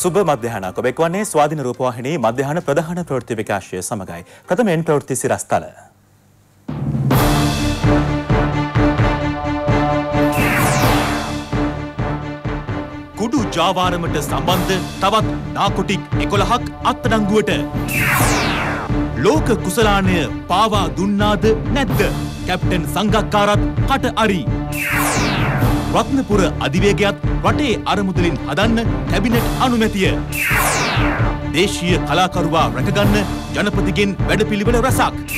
සුබ මධ්‍යහනක් ඔබ එක්වන්නේ ස්වාධීන රූපවාහිනී මධ්‍යහන ප්‍රධාන ප්‍රවෘත්ති විකාශය සමගයි. ප්‍රථමයෙන් ප්‍රවෘත්ති සිරස්තල. කුඩු ජාවාරමට සම්බන්ධ තවත් නාකොටික් 11ක් අත්අඩංගුවට. ලෝක කුසලානය පාවා දුන්නාද නැද්ද? කැප්ටන් සංගක්කාරත් කට අරි. රත්නපුර අධිවේගයත් රටේ අරමුදලින් හදන්න කැබිනට් අනුමැතිය. දේශීය කලාකරුවා රැකගන්න ජනපතිගෙන් වැඩපිළිවෙල රැසක්.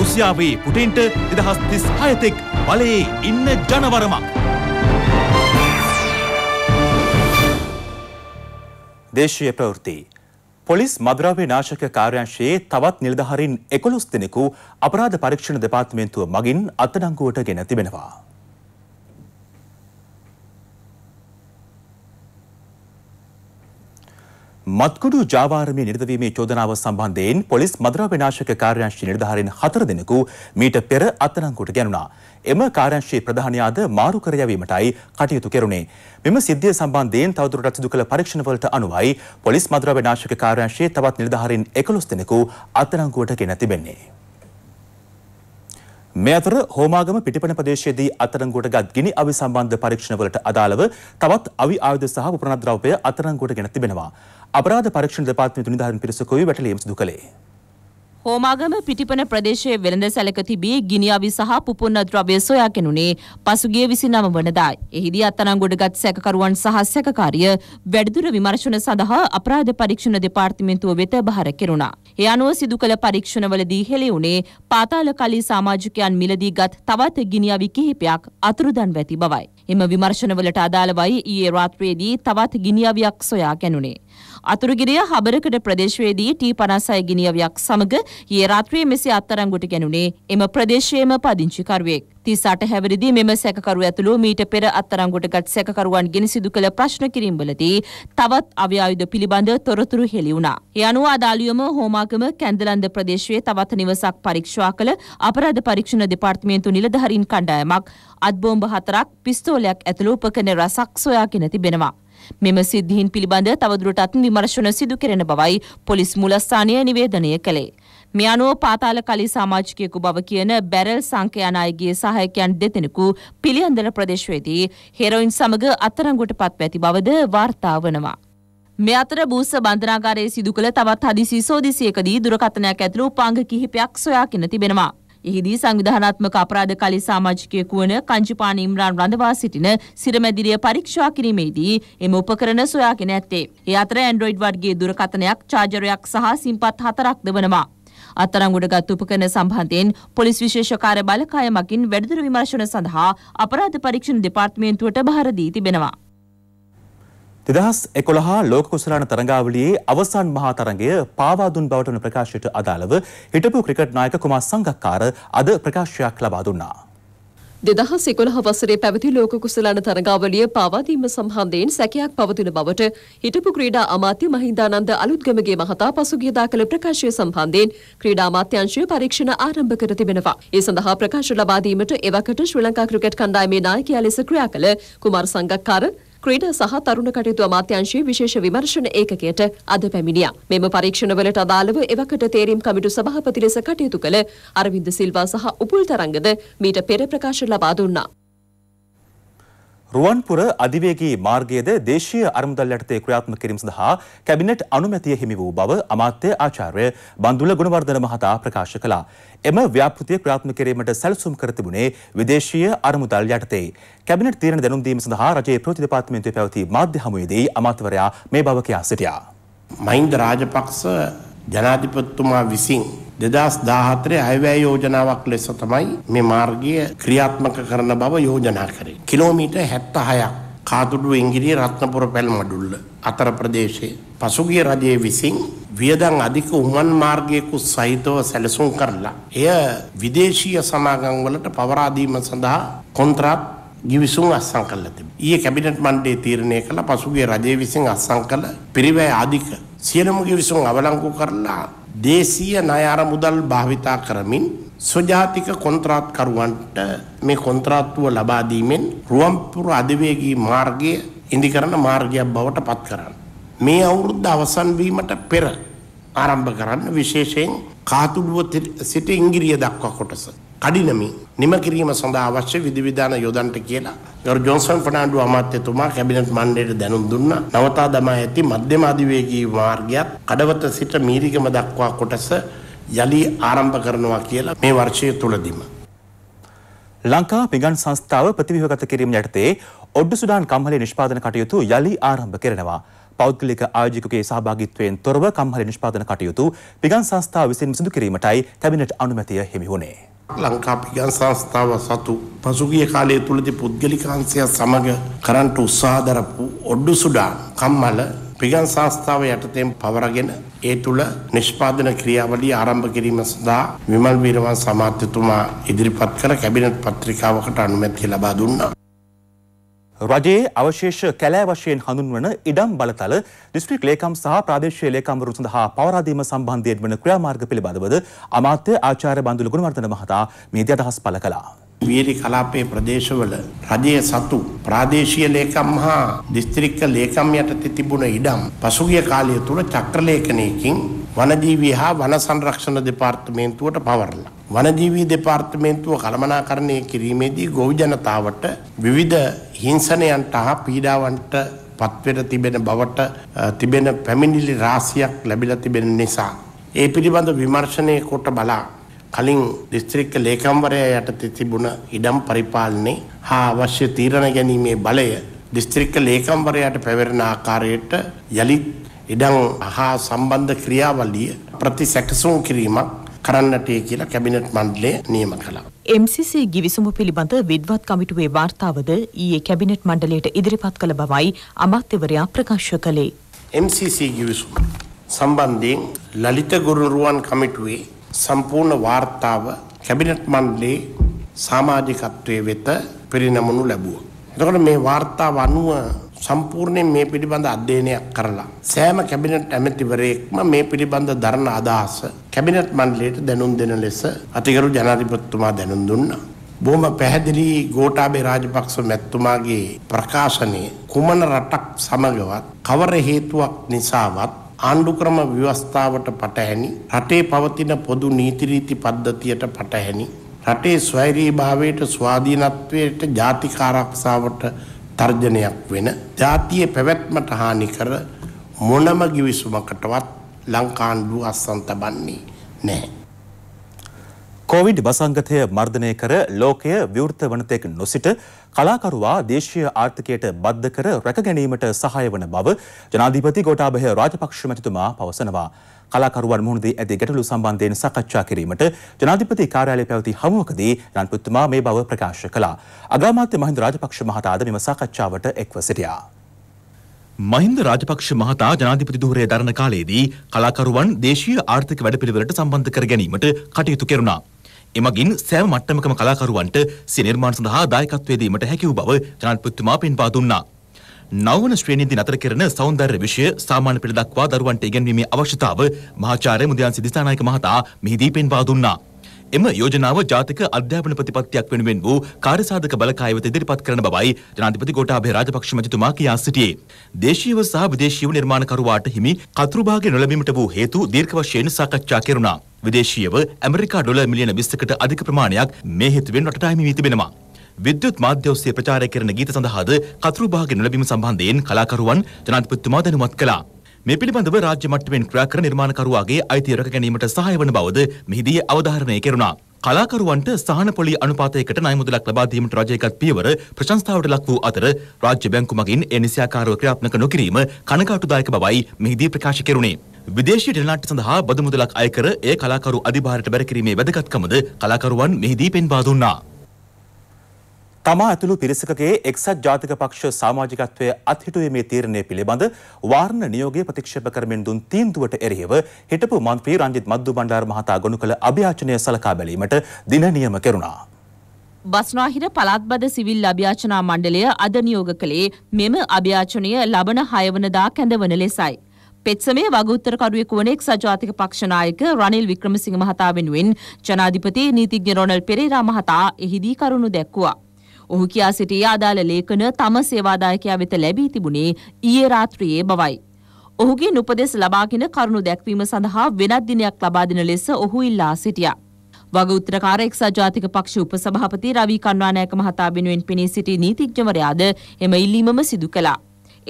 රුසියාවේ පුටෙන්ට දෙදහස් තිස් හයතෙක් බලයේ ඉන්න ජනවරමක්. දේශීය ප්‍රවෘත්ති. පොලිස් මදුරාවේ නාශක කාර්යංශයේ තවත් නිලධහරින් එකොළොස් දෙනෙකු අපරාධ පරීක්ෂණ දෙපාර්තමේන්තුව මගින් අත්අඩංගුවට ගෙන තිබෙනවා. මත්කුඩු ජාවාරමේ නිරතවීමේ චෝදනාව සම්බන්ධයෙන් පොලිස් මදරව්‍ය විනාශක කාර්යාංශයේ නිලධාරීන් හතර දෙනෙකු මීට පෙර අත්අඩංගුවට ගැනුණා. එම කාර්යාංශයේ ප්‍රධානියාද මාරු කර යැවීමටයි කටයුතු කෙරුණේ. මෙම සිද්ධිය සම්බන්ධයෙන් තවදුරටත් සිදු කළ පරීක්ෂණවලට අනුවයි පොලිස් මදරව්‍ය විනාශක කාර්යාංශයේ තවත් නිලධාරීන් 11 දෙනෙකු අත්අඩංගුවට ගෙන තිබෙන්නේ. මේ අතර හෝමාගම පිටිපන ප්‍රදේශයේදී අත්අඩංගුවට ගත් ගිනි අවි සම්බන්ධ පරීක්ෂණවලට අදාළව තවත් අවි ආයුධ සහ උපකරණ ද්‍රව්‍ය අත්අඩංගුවට ගෙන තිබෙනවා. අපරාධ පරීක්ෂණ දෙපාර්තමේන්තු නිලධාරීන් පිරිස කොයි වැටලීම් සිදු කළේ? හෝමාගම පිටිපන ප්‍රදේශයේ වෙළඳ සැලක තිබී ගිනිඅවි සහ පුපුන්න ද්‍රව්‍ය සොයා කෙනුනේ පසුගිය 29 වනදා. එහිදී අත්අඩංගුවට සැකකරුවන් සහ සැකකාරිය වැඩිදුර විමර්ශන සඳහා අපරාධ පරීක්ෂණ දෙපාර්තමේන්තුව වෙත බහර කෙරුණා. ඒ අනුව සිදු කළ පරීක්ෂණවලදී හෙළිවුණේ පාතාල කලී සමාජිකයන් මිලදී ගත් තවත් ගිනිඅවි කිහිපයක් අතුරුදන් වැති බවයි. එම විමර්ශනවලට අදාළවයි ඊයේ රාත්‍රියේදී තවත් ගිනිඅවියක් සොයා ගැනුණේ. අතුරුගිරිය හබරකඩ ප්‍රදේශයේදී T56 ගිනිඅවියක් සමග ඊයේ රාත්‍රියේ මෙසේ අත්අඩංගුවට ගැනුණේ එම ප්‍රදේශයේම පදිංචිකරුවෙක්. 38 හැවිරිදී මෙම සැකකරු ඇතුළු මීට පෙර අත්අඩංගුවටගත් සැකකරුවන්ගෙන සිදු කළ ප්‍රශ්න කිරීම්වලදී තවත් අව්‍යායුධ පිළිබඳ තොරතුරු හෙළි වුණා. ඒ අනුව අදාළියම හෝමාගම කැන්දලන්ද ප්‍රදේශයේ තවත් නිවසක් පරීක්ෂා කළ අපරාධ පරීක්ෂණ දෙපාර්තමේන්තු නිලධාරීන් කණ්ඩායමක් අත් බෝම්බ හතරක් පිස්තෝලයක් ඇතුළු උපකරණ රසක් සොයාගෙන තිබෙනවා. මෙම සිද්ධීන් පිළිබඳ තවදුරටත් විමර්ශන සිදු කෙරෙන බවයි පොලිස් මුලස්ථානය නිවේදනය කළේ. මේ අනුව පාතාල කලි සමාජිකයෙකු බව කියන බැරල් සංකයන අයගේ සහයකයන් දෙදෙනෙකු පිළියන්දල ප්‍රදේශයේදී හෙරොයින් සමග අත්අඩංගුවට පත්ව ඇති බවද වාර්තා වනවා. මේ අතර බූස බන්ධනාගාරයේ සිදු කළ තවත් හදිසි සෝදිසියකදී දුරකථනයක් ඇතුළු උපාංග කිහිපයක් සොයාගෙන තිබෙනවා. එහිදී සංවිධානාත්මක අපරාධ කලි සමාජිකයෙකු වන කංචුපාන ඉම්රාන් රඳවා සිටින සිරමැදිරිය පරීක්ෂා කිරීමේදී එම උපකරණ සොයාගෙන ඇත්තේ. ඒ අතර ඇන්ඩ්‍රොයිඩ් වර්ගයේ දුරකථනයක්, චාර්ජරයක් සහ සිම්පත් හතරක් ද වනවා. අත්අඩංගුවට ගත් උපකරණ සම්බන්ධයෙන් පොලිස් විශේෂ කාර්ය බලකාය මගින් වැඩිදුර විමර්ශන සඳහා අපරාධ පරීක්ෂණ දෙපාර්තමේන්තුවට භාර දී තිබෙනවා. දෙදහස් එකොළහා ලෝක කුසලාන තරඟාවලියේ අවසන් මහා තරඟය පාවාදුන් බවට වන ප්‍රකාශයට අදාළව හිටපු ක්‍රිකට් නායක කුමාර් සංගක්කාර අද ප්‍රකාශයක් ලබා දුන්නා. දෙදහස් එකොළහ වසරේ පැවති ලෝක කුසලන තරගාවලිය පාවාදීම සම්හන්ධයෙන් සැකයක් පවතින බවට හිටපු ක්‍රීඩා අමාත්‍ය මහින්දානන්ද අලුත්ගමගේ මහතා පසුගියදා කළ ප්‍රකාශය සම්බන්ධයෙන් ක්‍රීඩා අමාත්‍යංශය පරීක්ෂණ ආරම්භ කර තිබෙනවා. ඒ සඳහා ප්‍රකාශ ලබා දීමට එවකට ශ්‍රී ලංකා ක්‍රිකට් කණ්ඩායමේ නායකයා ලෙස ක්‍රියා කළ කුමාර සංගක්කාර ක්‍රීඩා සහ තරුණ කටයුතු අමාත්‍යාංශයේ විශේෂ විමර්ශන ඒකකයට අද පැමිණියා. මෙම පරීක්ෂණවලට අදාළව එවකට තේරීම් කමිටු සභාපති ලෙස කටයුතු කළ අරවින්ද සිල්වා සහ උපුල් තරංගද මීට පෙර ප්‍රකාශ ලබා දුන්නා. රුවන්පුර අධිවේගී මාර්ගයේද දේශීය අරමුදල් යටතේ ක්‍රියාත්මක කිරීම සඳහා කැබිනට් අනුමැතිය හිමි වූ බව අමාත්‍ය ආචාර්ය බන්දුල ගුණවර්ධන මහතා ප්‍රකාශ කළා. එම ව්‍යාපෘතිය ක්‍රියාත්මක කිරීමට සැලසුම් කර තිබුණේ විදේශීය අරමුදල් යටතේ. කැබිනට් තීරණ දැනුම් දීම සඳහා රජයේ ප්‍රවෘත්ති දෙපාර්තමේන්තුවේ පැවති මාධ්‍ය හමුවේදී අමාත්‍යවරයා මේ බව කියා සිටියා. මහින්ද රාජපක්ෂ ජනාධිපතිතුමා විසින් දෙදස් දාහතරය අයවැය යෝජනාවක් ලෙස තමයි මේ මාර්ගය ක්‍රියාත්මක කරන බව යෝජනා කරේ. කිලෝමීට හැත්ත හයක් කාතුඩු ඉංගිරිය රත්නපුර පැල් මඩුල්ල අතර ප්‍රදේශයේ. පසුගිය රජයේ විසින් වියදන් අධික උමන් මාර්ගයකු සහිතව සැලසුම් කරලා. එය විදේශීය සමාගම් වලට පවරාදීම සඳහා කොන්ත්‍රාත් ගිවිසුම් අත්සන් කළ තිබ. ඒ කැබිනට් මණ්ඩේ තීරණය කළ පසුගේ රජය විසින් අත්සං කළ පිරිවැය අධික සියලම ගිවිසුම් අවලංකු කරලා දේශීය ණය අරමුදල් භාවිතා කරමින් සොජාතික කොන්ත්‍රාත්කරුවන්ට මේ කොන්ත්‍රාත්තුව ලබා දීමෙන් රුවන්පුර අධිවේගී මාර්ගය ඉදිකරන මාර්ගයක් බවට පත් කරන්න. මේ අවුරුද්ද අවසන් වීමට පෙර ආරම්භ කරන්න විශේෂයෙන් කාතුඩුව සිට ඉංගිරිය දක්වා කොටස කඩිනමින් නිම කිරීම සඳහා අවශ්‍ය විධිවිධාන යොදන්ට කියලා ගරු ජොන්සන් ෆර්නාන්ඩෝ අමාත්‍යතුමා කැබිනට් මණ්ඩලයට දැනුම් දුන්නා. නවතා දමා ඇති මධ්‍යම අධිවේගී මාර්ගයත් කඩවත සිට මීරිගම දක්වා කොටස යලි ආරම්භ කරනවා කියලා මේ වර්ෂය තුලදීම. ලංකා පිගන් සංස්ථාව ප්‍රතිවිවගත කිරීම යටතේ ඔඩ්ඩු සුඩාන් කම්හලේ නිෂ්පාදන කටයුතු යලි ආරම්භ කරනවා. පෞද්ගලික ආයෝජකගේ සහභාගිත්වයෙන් තොරව කම්හලේ නිෂ්පාදන කටයුතු පිගන් සංස්ථාව විසින් සිදු කිරීමටයි කැබිනට් අනුමැතිය හිමි වුණේ. ලංකා පියන් සංස්ථාව සතු පසුගිය කාලය තුළදී පුද්ගලිකාංශය සමග කරන්ට උත්සාහ දරපු ඔඩ්ඩු සුඩා කම්මල පියන් සංස්ථාව යටතෙන් පවරගෙන ඒ තුළ නිෂ්පාදන ක්‍රියාවලිය ආරම්භ කිරීම සඳහා විමල් වීරවන් සමාත්‍යතුමා ඉදිරිපත් කර කැබිනට් පත්‍රිකාවකට අනුමැතිය ලබා දුන්නා. රජයේ අවශේෂ කැලෑ වශයෙන් හඳුන්වන ඉඩම් බලතල දිස්ත්‍රික් ලේකම් සහ ප්‍රාදේශීය ලේකම්වරු සඳහා පවරා දීම සම්බන්ධයෙන් වන ක්‍රියාමාර්ග පිළිබඳවද අමාත්‍ය ආචාර්ය බන්දුල ගුණවර්ධන මහතා මේදී අදහස් පළ කළා. වියලි කලාපයේ ප්‍රදේශවල රජයේ සතු ප්‍රාදේශීය ලේකම් හා දිස්ත්‍රික්ක ලේකම් යටතේ තිබුණ ඉඩම් පසුගිය කාලය තුල චක්‍රලේඛනයකින් වනජීවී හා වන සංරක්ෂණ දෙපාර්තමේන්තුවට පවරලා වනජීවී දෙපාර්තමේන්තුව කළමනාකරණය කිරීමේදී ගොවි ජනතාවට විවිධ හිංසනයන්ට හා පීඩාවන්ට පත්වෙන තිබෙන බවට තිබෙන පැමිණිලි රාසියක් ලැබිලා තිබෙන නිසා ඒ පිළිබඳ විමර්ශනය කොට බලා කලින් දිස්ත්‍රික්ක ලේකම්වරයා යටතේ තිබුණ ඉඩම් පරිපාලනයේ හා අවශ්‍ය තීරණ ගැනීමේ බලය දිස්ත්‍රික්ක ලේකම්වරයාට පැවරෙන ආකාරයට යලිත් ඉඩම් හා සම්බන්ධ ක්‍රියාවලිය ප්‍රතිසැකසුම් කිරීමක් කරන්නටය කියලා කැබිනට් මණ්ඩලය නියම කළා. MCC ගිවිසුම පිළිබඳ විද්වත් කමිටුවේ වාර්තාවද ඊයේ කැබිනට් මණ්ඩලයට ඉදිරිපත් කළ බවයි අමාත්‍යවරයා ප්‍රකාශ කළේ. MCC ගිවිසුම සම්බන්ධයෙන් ලලිත ගුරුරුවන් කමිටුවේ සම්පූර්ණ වාර්තාව කැබිනට් මණ්ඩලයේ සමාජිකත්වයේ වෙත පිරිනමනු ලැබුවා. එතකොට මේ වාර්තාව අනුව සම්පූර්ණයෙන් මේ පිළිබඳ අධ්‍යයනයක් කරලා සෑම කැබිනට් ඇමතිවරයෙක්ම මේ පිළිබඳ දරන අදහස කැබිනට් මණ්ඩලයට දැනුම් දෙන ලෙස අතිගරු ජනාධිපතිතුමා දැනුම් දුන්නා. බොහොම පැහැදිලි ගෝඨාභය රාජපක්ෂ මැතිතුමාගේ ප්‍රකාශනයේ කුමන රටක් සමගවත් කවර හේතුවක් නිසාවත් ආණ්ඩුක්‍රම ව්‍යවස්ථාවට පටහැනි රටේ පවතින පොදු නීති රීති පද්ධතියට පටහැනි රටේ ස්වෛරීභාවයට ස්වාධීනත්වයට ජාතික ආරක්ෂාවට තර්ජනයක් වෙන ජාතියේ පැවැත්මට හානි කර මොනම ගිවිසුමකටවත් ලංකාණ්ඩුව අස්සන් තබන්නේ නැහැ. කොවිඩ් වසංගතය මර්ධනය කර ලෝකය විවෘත වන තෙක් නොසිට කලාකරුවා දේශීය ආර්ථිකයට බද්ධ කර රැක ගැනීමට සහාය වන බව ජනාධිපති ගෝඨාභය රාජපක්ෂ මැතිතුමා පවසනවා. කලාකරුවන් මුහුණ දී ඇති ගැටලු සම්බන්ධයෙන් සාකච්ඡා කිරීමට ජනාධිපති කාර්යාලය පැවති හමුවකදී රන්පුත්තුමා මේ බව ප්‍රකාශ කළා. අග්‍රාමාත්‍ය මහින්ද රාජපක්ෂ මහතාද මෙම සාකච්ඡාවට එක්ව සිටියා. මහින්ද රාජපක්ෂ මහතා ජනාධිපති ධූරය දරන කාලයේදී කලාකරුවන් දේශීය ආර්ථික වැඩපිළිවෙලට සම්බන්ධ කර ගැනීමට කටයුතු කෙරුණා. එමගින් සෑම මට්ටමකම කලාකරුවන්ට සිය නිර්මාණ සඳහා දායකත්වය දීමට හැකි වූ බව ජනාධිපතිතුමා පෙන්වා දුන්නා. නවන ශ්‍රේණීදී නතර කෙරෙන සෞන්දර්ය විෂය සාමාන්‍ය පෙළ දක්වා දරුවන්ට ඉගෙනවීමේ අවශ්‍යතාව මහාචාර්ය මුදයන් සිදිස්ථානායක මහතා මෙහිදී පෙන්වා දුන්නා. එම යෝජනාව ජාතික අධ්‍යාපන ප්‍රතිපත්තියක් වෙනුවෙන් වූ කාර්යසාධක බලකාය වෙත ඉදිරිපත් කරන බවයි ජනාධිපති ගෝඨාභය රාජපක්ෂ මැතිතුමා කියා සිටියේ. දේශීයව සහ විදේශීයව නිර්මාණකරුවාට හිමි කතුරුභාගය නොලැබීමට වූ හේතු දීර්ඝ වශයෙන් සාකච්ඡා කෙරුණා. විදේශීයව ඇමරිකා ඩොලර් මිලියන 20කට අධික ප්‍රමාණයක් මේ හේතුවෙන් රටට හිමි වී තිබෙනවා. විද්‍යුත් මාධ්‍ය ඔස්සේ ප්‍රචාරය කරන ගීත සඳහාද කතුරු භාග නොලැබීම සම්බන්ධයෙන් කලාකරුවන් ජනාධිපතිතුමා දැනුවත් කළා. මේ පිළිබඳව රාජ්‍ය මට්ටමින් ක්‍රියා කර නිර්මාණකරුවාගේ අයිතිය රැක ගැනීමට සහාය වන බවද මෙහිදී අවධාරණය කෙරුණා. කලාකරුවන්ට සහන පොලි අනුපාතයකට ණය මුදලක් ලබා දීමට රජය ගත් පියවර ප්‍රශංසාවට ලක් වූ අතර රාජ්‍ය බැංකු මගින් ඒ නිසියාකාරව ක්‍රියාත්මක නොකිරීම කනගාටුදායක බවයි මෙහිදී ප්‍රකාශ කෙරුණේ. විදේශීය ටෙලිනාට්‍ය සඳහා බදු මුදලක් අය කර ඒ කලාකරු අධිභාරයට බැරකිරීමේ වැදගත්කමද කලාකරුවන් මෙහිදී පෙන්වා දුන්නා. තමා ඇතුළු පිරිසකගේ එක්සත් ජාතික පක්ෂ සමාජිකත්වය අත්හිටුවේ මේ තීරණය පිළිබඳ වාර්ණ නියෝගය ප්‍රතික්ෂේප කරමින් දුන් තීන්දුවට එරෙහිව හිටපු මන්ත්‍රී රංජිත් මද්දු බණ්ඩාර මහතා ගොනු කළ අභියාචනය සලකා බැලීමට දින නියම කෙරුණා. බස්නාහිර පළත්බද සිවිල් අභ්‍යාචනා මණ්ඩලය අද නියෝග කළේ මෙම අභ්‍යාචනය ලබන හයවනදා කැඳවන ලෙසයි. පෙත්සමේ වගඋත්තරකරුවෙක් වන එක්සත් ජාතික පක්ෂ නායක රනිල් වික්‍රමසිංහ මහතා වෙනුවෙන් ජනාධිපති නීතිඥ රොනල් පෙරේරා මහතා එහිදී කරුණු දැක්වුවා. ඔහු කියා සිටියේ අදාළ ලේඛන තම සේවාදායකයා වෙත ලැබී තිබුණේ ඊයේ රාත්‍රියේ බවයි. ඔහුගේ උපදෙස් ලබාගෙන කරුණු දැක්වීම සඳහා වෙනත් දිනයක් ලබා දෙන ලෙස ඔහු ඉල්ලා සිටියා. වග උත්තරකාර එක්සත් ජාතික පක්ෂ උපසභාපති රවී කන්වානායක මහතා වෙනුවෙන් පෙනී සිටි නීතිඥවරයාද එම ඉල්ලීමම සිදු කළා.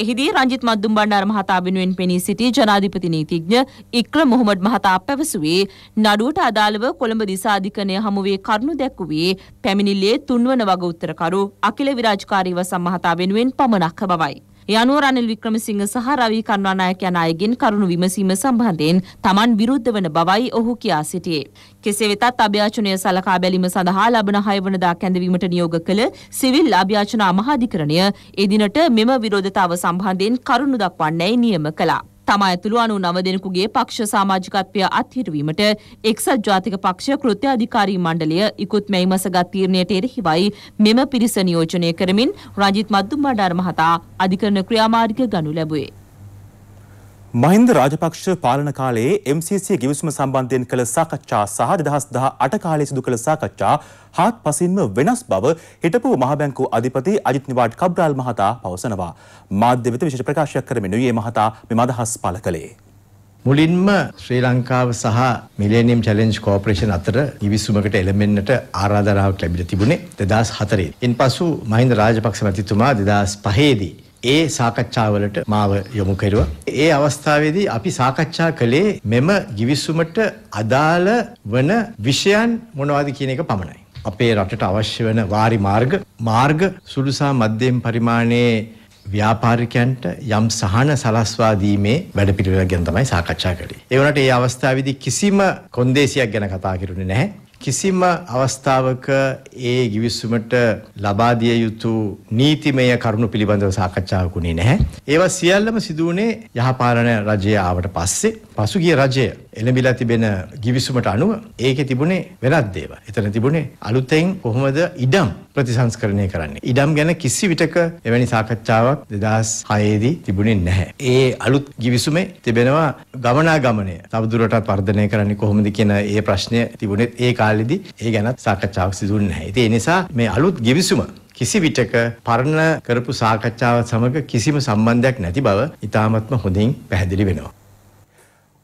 එහිදී රංජිත් මද්දුම් බණ්ඩාර මහතා වෙනුවෙන් පෙනී සිටි ජනාධිපති නීතිඥ ඉක්‍රම් මොහොමඩ් මහතා පැවසුවේ නඩුවට අදාළව කොළඹ දිසාධිකරණය හමුවේ කරුණු දැක්වුවේ පැමිණිල්ලේ තුන්වන වග උත්තරකරු අකිල විරාජකාරීව සම්මහතා වෙනුවෙන් පමණක් බවයි. ඒ අනුව රනිල් වික්‍රමසිංහ සහ රවී කන්වනායක යන අයගෙන් කරුණු විමසීම සම්බන්ධයෙන් Taman විරුද්ධ වන බවයි ඔහු කියා සිටියේ. කෙසේ වෙතත් අභ්‍යාචනය සලකා බැලීම සඳහා ලබන 6 වනදා කැඳවීමට නියෝග කළ සිවිල් අභ්‍යාචන අමාධිකරණය ඒ දිනට මෙම විරෝධතාව සම්බන්ධයෙන් කරුණු දක්වන්නේ නියම කළා. තමා ඇතුළු අනු නව දෙනෙකුගේ පක්ෂ සමාජිකත්වය අත්හිටුවීමට එක්සත් ජාතික පක්ෂ කෘත්‍ය අධිකාරී මණ්ඩලය ඉකුත් මැයි මසගත් තීරණයට එරෙහිවයි මෙම පිරිස නියෝජනය කරමින් රජිත් මද්දුම්බඩාර මහතා අධිකරණ ක්‍රියාමාර්ග ගනු ලැබුවේ. මහින්ද රාජපක්ෂ පාලන කාලයේ MCC ගිවිසුම සම්බන්ධයෙන් කළ සාකච්ඡා සහ 2018 කාලයේ සිදු කළ සාකච්ඡා හාත්පසින්ම වෙනස් බව හිටපු මහ බැංකු අධිපති අජිත් නිවාඩ් කබ්‍රාල් මහතා පවසනවා. මාධ්‍ය වෙත විශේෂ ප්‍රකාශයක් කරමින් නුයේ මහතා මෙම අදහස් පළ කළේ. මුලින්ම ශ්‍රී ලංකාව සහ මිලේනියම් චැලෙන්ජ් කෝපරේෂන් අතර ඉවිසුමකට එළඹෙන්නට ආරාධනාවක් ලැබිලා තිබුණේ 2004. ඉන්පසු මහින්ද රාජපක්ෂ මැතිතුමා 2005 දී ඒ සාකච්ඡාවලට මාව යොමු කෙරුවා. ඒ අවස්ථාවේදී අපි සාකච්ඡා කළේ මෙම givisumට අදාළ වන විෂයන් මොනවද කියන එක පමණයි. අපේ රටට අවශ්‍ය වන වාරි මාර්ග මාර්ග සුළුසා මධ්‍යම පරිමාණයේ ව්‍යාපාරිකයන්ට යම් සහන සලස්වා දීමේ වැඩපිළිවෙළ ගැන තමයි සාකච්ඡා කළේ. ඒ වුණාට ඒ අවස්ථාවේදී කිසිම කොන්දේසියක් ගැන කතා කරුනේ නැහැ. කිසිම අවස්ථාවක ඒ ගිවිසුමට ලබා දිය යුතු නීතිමය කරුණු පිළිබඳව සාකච්ඡාවක් වුණේ නැහැ. ඒවා සියල්ලම සිදු වුණේ යහපාලන රජය ආවට පස්සේ පසුගිය රජය එළඹිලා තිබෙන ගිවිසුමට අනුව ඒකේ තිබුණේ වෙනත් දේවල්. එතන තිබුණේ අලුතෙන් කොහොමද ඉඩම් ප්‍රතිසංස්කරණය කරන්නේ. ඉඩම් ගැන කිසි විටක එවැනි සාකච්ඡාවක් 2006 දී තිබුණේ නැහැ. ඒ අලුත් ගිවිසුමේ තිබෙනවා ගමනාගමනය. තවදුරටත් වර්ධනය කරන්නේ කොහොමද කියන ඒ ප්‍රශ්නය තිබුණේ ඒ කාලේ කාලෙදි ඒ ගැනත් සාකච්ඡාවක් සිදු වෙන්නේ නැහැ. ඒ නිසා මේ අලුත් ගිවිසුම කිසි විටක පරණ කරපු සාකච්ඡාව සමග කිසිම සම්බන්ධයක් නැති බව ඉතාමත්ම හොඳින් පැහැදිලි වෙනවා.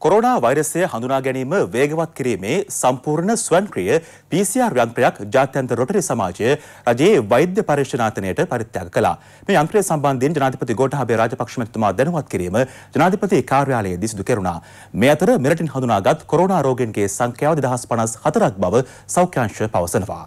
කොරෝනා වෛරසය හඳුනා ගැනීම වේගවත් කිරීමේ සම්පූර්ණ ස්වයංක්‍රීය PCR යන්ත්‍රයක් ජාත්‍යන්තර රොටරි සමාජය රජයේ වෛද්‍ය පරීක්ෂණාතනයට පරිත්‍යාග කළා. මේ යන්ත්‍රය සම්බන්ධයෙන් ජනාධිපති ගෝඨාභය රාජපක්ෂ මැතිතුමා දැනුවත් කිරීම ජනාධිපති කාර්යාලයේ දිසිදු කෙරුණා. මේ අතර මෙරටින් හඳුනාගත් කොරෝනා රෝගීන්ගේ සංඛ්‍යාව 2054ක් බව සෞඛ්‍යාංශ පවසනවා.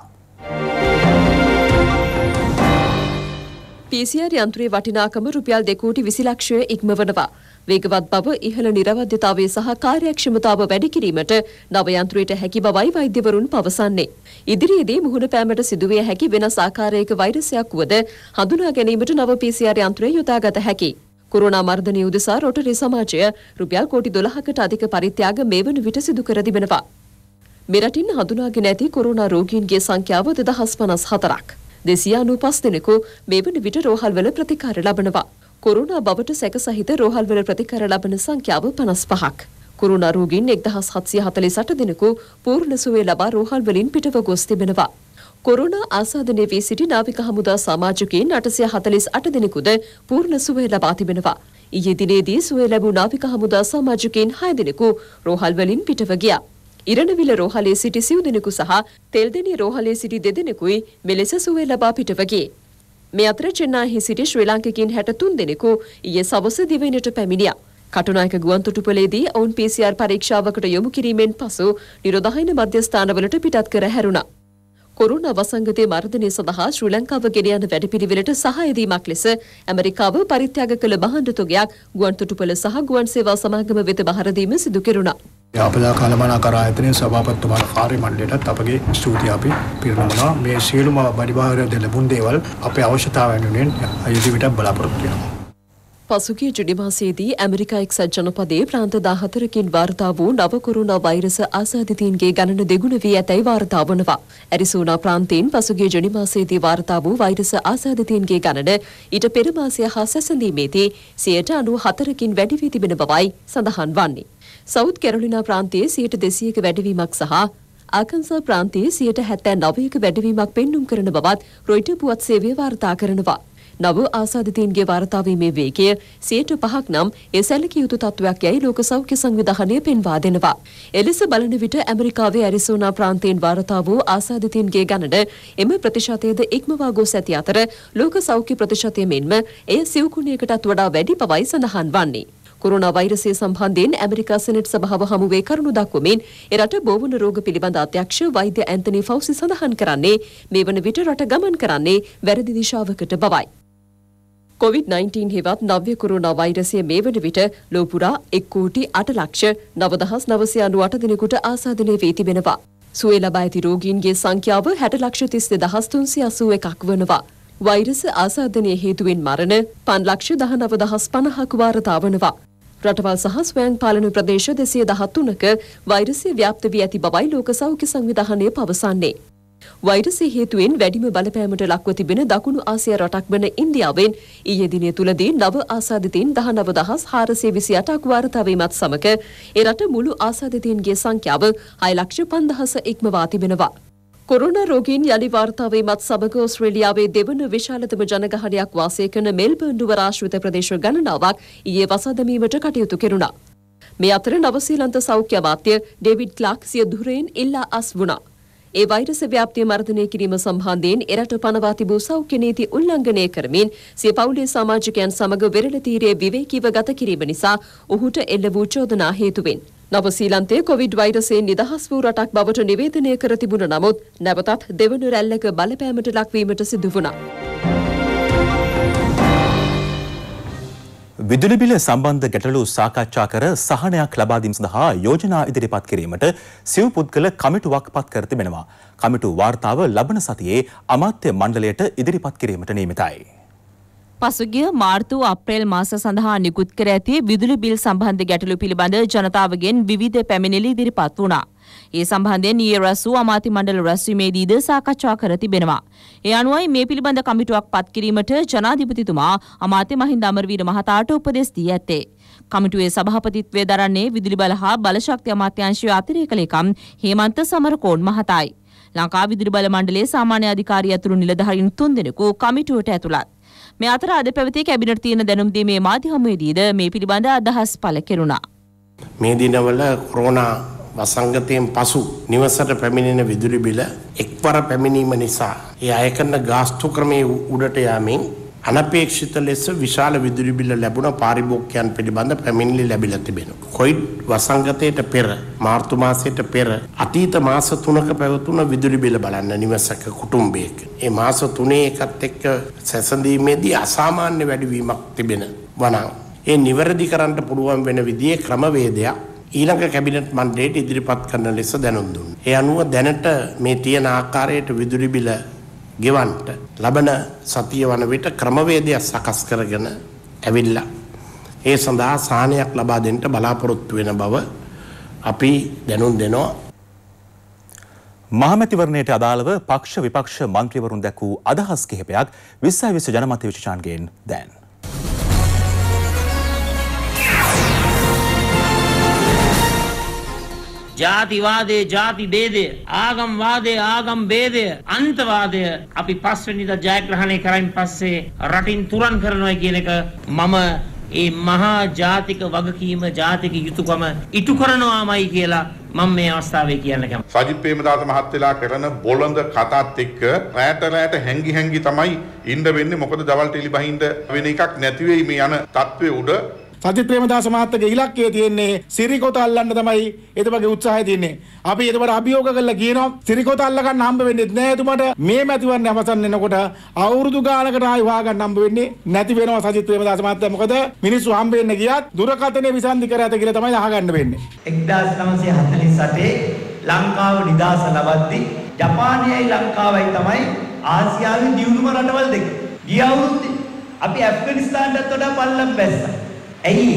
PCR යන්ත්‍රයේ වටිනාකම රුපියල් දෙකෝටි විසි ලක්ෂය ඉක්මවනවා. වේගවත් බව ඉහළ නිරවද්‍යතාවය සහ කාර්යක්ෂමතාව වැඩි කිරීමට නව යන්ත්‍රයට හැකි බවයි වෛද්‍යවරුන් පවසන්නේ. ඉදිරියේදී මුහුණ පෑමට සිදුවිය හැකි වෙනස් ආකාරයක වෛරසයක් වුවද හඳුනා ගැනීමට නව PCR යන්ත්‍රය යොදාගත හැකියි. කොරෝනා මර්ධනය උදෙසා රොටරි සමාජය රුපියල් කෝටි 12කට අධික පරිත්‍යාග මේ වන විට සිදු කර තිබෙනවා. මෙරටින් හඳුනාගෙන ඇති කොරෝනා රෝගීන්ගේ සංඛ්‍යාව 2054ක්. 295 දෙනෙකු මේ වන විට රෝහල්වල ප්‍රතිකාර ලබනවා. කොරුණා බවට සැක සහිත රෝහල්වල ප්‍රතිකර ලබන සංඛ්‍යාව 55ක්. කොරුණා රෝගීන් 1748 දෙනෙකු පූර්ණ සුවය ලබා රෝහල්වලින් පිටව ගොස් තිබෙනවා. කොරුණා ආසාදනය වී සිටි නාවික හමුදා සමාජිකයින් 848 දෙනෙකුද පූර්ණ සුවය ලබා තිබෙනවා. ඊයේ දිනේදී සුවය ලැබූ නාවික හමුදා සමාජිකයින් 6 දෙනෙකු රෝහල්වලින් පිටව ගියා. ඉරණවිල රෝහලේ සිටි සිව් දෙනෙකු සහ තෙල්දෙණිය රෝහලේ සිටි දෙදෙනෙකුයි මෙලෙස සුවය ලබා පිටව ගියේ. මේ අතර චෙන්නයිහි සිටි ශ්‍රී ලාංකිකයින් 63 දෙනෙකු ඊයේ සවස දිවයිනට පැමිණියා. කටුනායක ගුවන්තොටුපළේදී ඔවුන් PCR පරීක්ෂාවකට යොමු කිරීමෙන් පසු නිරෝධායන මධ්‍යස්ථානවලට පිටත් කර හැරුණා. කොරුණා වසංගතයේ මර්ධනය සඳහා ශ්‍රී ලංකාව ගෙන යන වැඩපිළිවෙලට සහාය දීමක් ලෙස ඇමරිකාව පරිත්‍යාග කළ භාණ්ඩ තොගයක් ගුවන්තොටුපළ සහ ගුවන් සේවා සමාගම වෙත බහර දීම සිදු කෙරුණා. යාපදා කළමනාකර ආයතනය සභාපතිතුමාට කාර්ය මණ්ඩලයටත් අපගේ ස්තුතිය අපි පිරිනමනවා මේ සියලුම පරිභාරය දෙන ලැබුණු දේවල් අපේ අවශ්‍යතාවයන් වෙනුවෙන් අයිති විට බලාපොරොත්තු වෙනවා පසුගිය ජුනි මාසයේදී ඇමරිකා එක්සත් ජනපදයේ ප්‍රාන්ත 14කින් වාර්තා වූ නව කොරෝනා වෛරස ආසාදිතයින්ගේ ගණන දෙගුණ වී ඇතැයි වාර්තා වනවා. ඇරිසෝනා ප්‍රාන්තයෙන් පසුගිය ජුනි මාසයේදී වාර්තා වූ වෛරස ආසාදිතයින්ගේ ගණන ඊට පෙර මාසය හා සැසඳීමේදී 94කින් වැඩි වී තිබෙන බවයි සඳහන් වන්නේ. සවුත් කැරොලිනා ප්‍රාන්තයේ 200ක වැඩිවීමක් සහ ආකන්සා ප්‍රාන්තයේ 79ක වැඩිවීමක් පෙන්눔 කරන බවත් රොයිටර් පුවත් සේවය වාර්තා කරනවා. නව ආසාදිතීන්ගේ වාර්තාවීමේ වේගය 105ක් නම් ඒ සැලකිය යුතු තත්වයක් යයි ලෝක සෞඛ්‍ය සංවිධානය පෙන්වා දෙනවා. එලෙස බලන විට ඇමරිකාවේ ඇරිසෝනා ප්‍රාන්තයෙන් වාර්තා වූ ආසාදිතීන්ගේ ගණන එම ප්‍රතිශතයද ඉක්මවා ගොස් ඇති අතර ලෝක සෞඛ්‍ය ප්‍රතිශතය මෙන්ම එය සිව් ගුණයකටත් වඩා වැඩි බවයි සඳහන් වන්නේ. කොරුණ වෛරසය සම්බන්ධයෙන් ඇමරිකා සෙනෙට් සභාව හමුවේ කරුණු දක්වමින් එරට බෝවන රෝග පිළිබඳ අධ්‍යක්ෂ වෛද්‍ය ඇන්තනි ෆෞසි සඳහන් කරන්නේ මේ වන විට රට ගමන් කරන්නේ වැරදි දිශාවකට බවයි. කොවිD-19 හිවත් නව්‍ය කොරුණා වෛරසය මේ වන විට ලෝ පුරා 1 කෝටි 8 ලක්ෂ 9998 දිනෙකට ආසාදනය වී තිබෙනවා. සුවය ලබා ඇති රෝගීන්ගේ සංඛ්‍යාව 60 ලක්ෂ 36381ක් වනවා. වෛරස ආසාදනයේ හේතුවෙන් මරණ 5 ලක්ෂ 19050ක් වාර්තා වනවා. රටවල් සහ ස්වයං පාලන ප්‍රදේශ 213ක වෛරසය ව්‍යාප්ත වී ඇති බවයි ලෝක සෞඛ්‍ය සංවිධානය පවසන්නේ. වෛරසය හේතුවෙන් වැඩිම බලපෑමට ලක්ව තිබෙන දකුණු ආසියා රටක් වන ඉන්දියාවෙන් ඊයේ දිනය තුලදී නව ආසාදිතයින් 19428ක් වාර්තා වීමත් සමග ඒ රට මුළු ආසාදිතයින්ගේ සංඛ්‍යාව 6,05,000 ඉක්මවා තිබෙනවා. කොරුණ රෝගීන් යළි වාර්තාවීමත් සමග ඔස්ට්‍රේලියාවේ දෙවන විශාලතම ජනගහනයක් වාසය කරන මෙල්බර්න් නුවර ආශ්‍රිත ප්‍රදේශ ගණනාවක් ඊයේ වසා දැමීමට කටයුතු කෙරුණා. මේ අතර නවසීලන්ත සෞඛ්‍ය අමාත්‍ය ඩේවිඩ් ක්ලාක් සිය දුරෙන් ඉල්ලා අස් වුණා. ඒ වෛරස ව්‍යාප්තිය මර්ධනය කිරීම සම්බන්ධයෙන් එරට පනවා තිබූ සෞඛ්‍ය නීති උල්ලංඝනය කරමින් සිය පවුලේ සමාජිකයන් සමග වෙරළ තීරයේ විවේකීව ගත කිරීම නිසා ඔහුට එල්ල වූ චෝදනා හේතුවෙන් නව සීලන්තයේ කොවිඩ් වෛරසයෙන් නිදහස් වූ රටක් බවට නිවේදනය කර තිබුණ නමුත් නැවතත් දෙවන රැල්ලක බලපෑමට ලක්වීමට සිදු වුණා. විදුලි බිල සම්බන්ධ ගැටලු සාකච්ඡා කර සහනයක් ලබා දීම සඳහා යෝජනා ඉදිරිපත් කිරීමට සිව් පුද්ගල කමිටුවක් පත් කර තිබෙනවා. කමිටු වාර්තාව ලබන සතියේ අමාත්‍ය මණ්ඩලයට ඉදිරිපත් කිරීමට නියමිතයි. පසුගිය මාර්තු අප්‍රේල් මාස සඳහා නිකුත් කර ඇති විදුලි බිල් සම්බන්ධ ගැටලු පිළිබඳ ජනතාවගෙන් විවිධ පැමිණිලි ඉදිරිපත් වුණා. ඒ සම්බන්ධයෙන් ඊයේ රැස්වූ අමාති මණ්ඩල රැස්වීමේදීද සාකච්ඡා කර තිබෙනවා. ඒ අනුවයි මේ පිළිබඳ කමිටුවක් පත් කිරීමට ජනාධිපතිතුමා අමාත්‍ය මහින්ද අමරවීර මහතාට උපදෙස් දී ඇත්තේ. කමිටුවේ සභාපතිත්වය දරන්නේ විදුලි බල හා බලශක්ති අමාත්‍යාංශයේ අතිරේක ලේකම් හේමන්ත සමරකෝන් මහතායි. ලංකා විදුලි බල මණ්ඩලයේ සාමාන්‍ය අධිකාරී ඇතුළු නිලධාරීන් තුන්දෙනෙකු කමිටුවට ඇතුළත්. මේ අතර අද පැවති කැබිනට් තියෙන දැනුම්දීමේ මාධ්‍යහමුවේදීද මේ පිළිබඳ අදහස් පළ කෙරුණා. මේ දිනවල කොරෝනා වසංගතයෙන් පසු නිවසට පැමිණෙන විදුලි බිල එක්වර පැමිණීම නිසා ඒ අය කරන ගාස්තු ක්‍රමයේ උඩට යාමෙන් අනපේක්ෂිත ලෙස විශාල විදුලි බිල ලැබුණ පාරිභෝගිකයන් පිළිබඳ පැමිණිලි ලැබිලා තිබෙනවා. කොවිඩ් වසංගතයට පෙර මාර්තු මාසයට පෙර අතීත මාස 3ක පැවතුණ විදුලි බිල බලන්න නිවසක කුටුම්බයක. ඒ මාස 3 එකත් එක්ක සැසඳීමේදී අසාමාන්‍ය වැඩිවීමක් තිබෙන වනම් ඒ නිවැරදි කරන්න පුළුවන් වෙන විදිහේ ක්‍රමවේදයක් ඊළඟ කැබිනට් මණ්ඩලයට ඉදිරිපත් කරන ලෙස දැනුම් දුන්නා. ඒ අනුව දැනට මේ තියෙන ආකාරයට විදුලි බිල ගෙවන්ට ලබන සතිය වන විට ක්‍රමවේදයක් සකස් කරගෙන ඇවිල්ලා ඒ සඳහා සාහනයක් ලබා දෙන්න බලාපොරොත්තු වෙන බව අපි දැනුම් දෙනවා මහමැතිවරණයට අදාළව පක්ෂ විපක්ෂ මන්ත්‍රීවරුන් දැක් වූ අදහස් කිහිපයක් විස්සයි විස්ස ජනමත විශෂාන්ගෙන් දැන් ජාතිවාදය ජාති බේදය ආගම්වාදය ආගම් බේදය අන්තවාදය අපි පස්වෙනිද ජයග්‍රහණය කරයින් පස්සේ රටින් තුරන් කරනවා කියන එක මම ඒ මහා ජාතික වගකීම ජාතික යුතුයකම ඉටු කරනවාමයි කියලා මම මේ අවස්ථාවේ කියන්න කැමතියි. සජිත් ප්‍රේමදාස මහත් වෙලා කරන බොළඳ කතාත් එක්ක රැට රැට හැංගි හැංගි තමයි ඉන්න වෙන්නේ මොකද දවල් ටෙලි බහින්ද වෙන එකක් නැති වෙයි මේ යන තත්ත්වයේ උඩ සජිත් ප්‍රේමදාස මහත්තගේ ඉලක්කය තියෙන්නේ සිරිකොත අල්ලන්න තමයි එතුමගේ උත්සාහය තියෙන්නේ. අපි එතුමට අභියෝග කරලා කියනවා සිරිකොත අල්ල ගන්න හම්බ වෙන්නේ නැහැ එතුමට මේ මැතිවරණ අවසන් වෙනකොට අවුරුදු ගානකට ආයි හොයාගන්න හම්බ වෙන්නේ නැති වෙනවා සජිත් ප්‍රේමදාස මහත්තයා. මොකද මිනිස්සු හම්බ වෙන්න ගියත් දුරකථනයේ විසන්ධි කර ඇත කියලා තමයි අහගන්න වෙන්නේ. 1948 ලංකාව නිදාස ලබද්දී ජපානයයි ලංකාවයි තමයි ආසියාවේ දියුණුම රටවල් දෙක. ගිය අවුරුද්දේ අපි ඇෆ්ගනිස්තානටත් වඩා පල්ලම් බැස්සා. ඇයි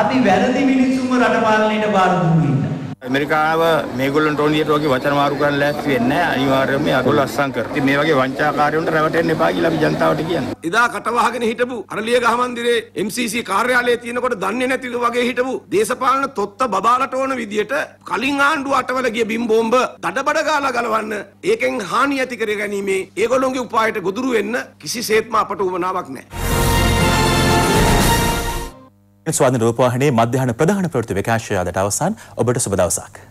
අපි වැරදි මිනිස්සුම රටපාලනයට බාර දුන්නේ. ඇමරිකාව මේගොල්ලන්ට ඕන විදිහට වගේ වචන මාරු කරන්න ලෑස්ති වෙන්නේ නැහැ. අනිවාර්යයෙන්ම මේ අගොල්ලෝ අස්සම් කරා. ඉතින් මේ වගේ වංචාකාරයන්ට රැවටෙන්න එපා කියලා අපි ජනතාවට කියන්නේ. එදා කටවහගෙන හිටපු අරලිය ගහ මන්දිරේ MCC කාර්යාලයේ තියෙනකොට දන්නේ නැති වගේ හිටපු දේශපාලන තොත්ත බබාලට ඕන විදිහට කලින් ආණ්ඩුව අටවල ගිය බිම් බෝම්බ දඩබඩ ගාලා ගලවන්න ඒකෙන් හානි ඇති කර ගැනීමේ ඒගොල්ලොන්ගේ උපායට ගොදුරු වෙන්න කිසිසේත්ම අපට උවමනාවක් නැහැ. ස්වාධන රූපවාහිනයේ මධ්‍යහන ප්‍රධාන ප්‍රවෘත්ති විකාශය අදට අවසන් ඔබට සුබ දවසක්.